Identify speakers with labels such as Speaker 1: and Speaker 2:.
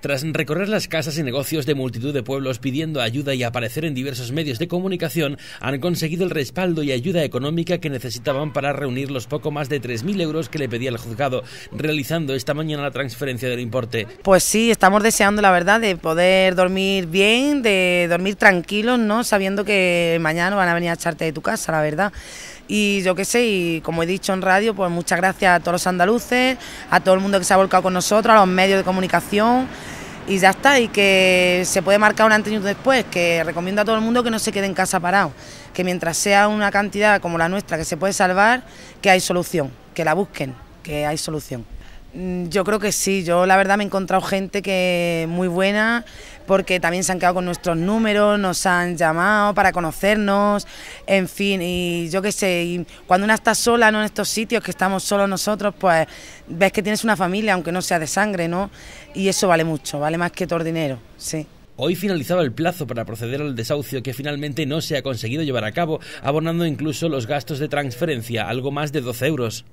Speaker 1: Tras recorrer las casas y negocios de multitud de pueblos pidiendo ayuda y aparecer en diversos medios de comunicación, han conseguido el respaldo y ayuda económica que necesitaban para reunir los poco más de 3.000 euros que le pedía el juzgado, realizando esta mañana la transferencia del importe.
Speaker 2: Pues sí, estamos deseando, la verdad, de poder dormir bien, de dormir tranquilos, ¿no? Sabiendo que mañana van a venir a echarte de tu casa, la verdad. Y yo qué sé, y como he dicho en radio, pues muchas gracias a todos los andaluces, a todo el mundo que se ha volcado con nosotros, a los medios de comunicación y ya está, y que se puede marcar un antes y un después, que recomiendo a todo el mundo que no se quede en casa parado, que mientras sea una cantidad como la nuestra que se puede salvar, que hay solución, que la busquen, que hay solución. Mm, yo creo que sí, yo la verdad me he encontrado gente que muy buena, porque también se han quedado con nuestros números, nos han llamado para conocernos, en fin, y yo qué sé, cuando una está sola ¿no? en estos sitios que estamos solos nosotros, pues ves que tienes una familia, aunque no sea de sangre, ¿no? Y eso vale mucho, vale más que todo el dinero, sí.
Speaker 1: Hoy finalizaba el plazo para proceder al desahucio que finalmente no se ha conseguido llevar a cabo, abonando incluso los gastos de transferencia, algo
Speaker 3: más de 12 euros.